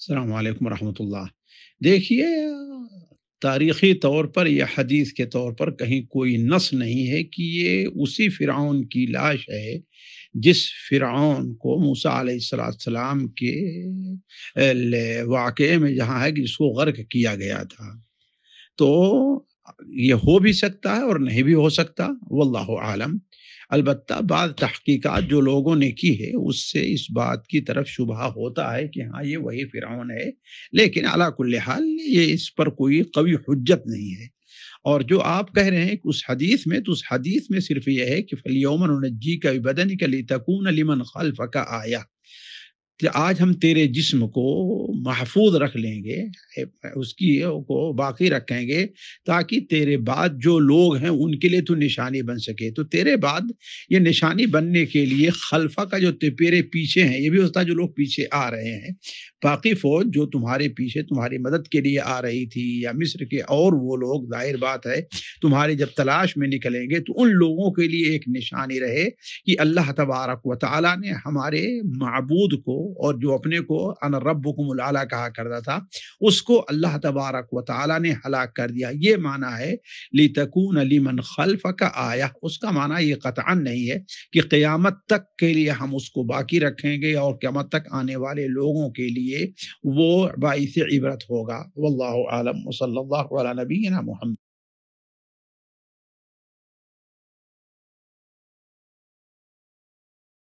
السلام علیکم ورحمۃ اللہ دیکھیے تاریخی طور پر یا حدیث کے طور پر کہیں کوئی نس نہیں ہے کہ یہ اسی فرعون کی لاش ہے جس فرعون کو موسا علیہ السلام السلام کے واقعے میں جہاں ہے کہ جس کو غرق کیا گیا تھا تو یہ ہو بھی سکتا ہے اور نہیں بھی ہو سکتا واللہ عالم البتہ بعض تحقیقات جو لوگوں نے کی ہے اس سے اس بات کی طرف شبہ ہوتا ہے کہ ہاں یہ وہی فرعون ہے لیکن علا کل حال یہ اس پر کوئی قوی حجت نہیں ہے اور جو آپ کہہ رہے ہیں کہ اس حدیث میں تو اس حدیث میں صرف یہ ہے کہ جی کا بدن لی تکون لمن خلف کا آیا کہ آج ہم تیرے جسم کو محفوظ رکھ لیں گے اس کی کو باقی رکھیں گے تاکہ تیرے بعد جو لوگ ہیں ان کے لیے تو نشانی بن سکے تو تیرے بعد یہ نشانی بننے کے لیے خلفہ کا جو تیرے پیچھے ہیں یہ بھی ہوتا ہے جو لوگ پیچھے آ رہے ہیں باقی فوج جو تمہارے پیچھے تمہاری مدد کے لیے آ رہی تھی یا مصر کے اور وہ لوگ ظاہر بات ہے تمہارے جب تلاش میں نکلیں گے تو ان لوگوں کے لیے ایک نشانی رہے کہ اللہ تبارک و تعالیٰ نے ہمارے معبود کو اور جو اپنے کو ان رب الٰ کہا کرتا تھا اس کو اللہ تبارک و تعالیٰ نے ہلاک کر دیا یہ معنی ہے لی تکون علی کا آیا اس کا معنی یہ قطع نہیں ہے کہ قیامت تک کے لیے ہم اس کو باقی رکھیں گے اور قیامت تک آنے والے لوگوں کے لیے لیے وہ باعث عبرت ہوگا واللہ اللہ عالم صلی اللہ علیہ نبینا محمد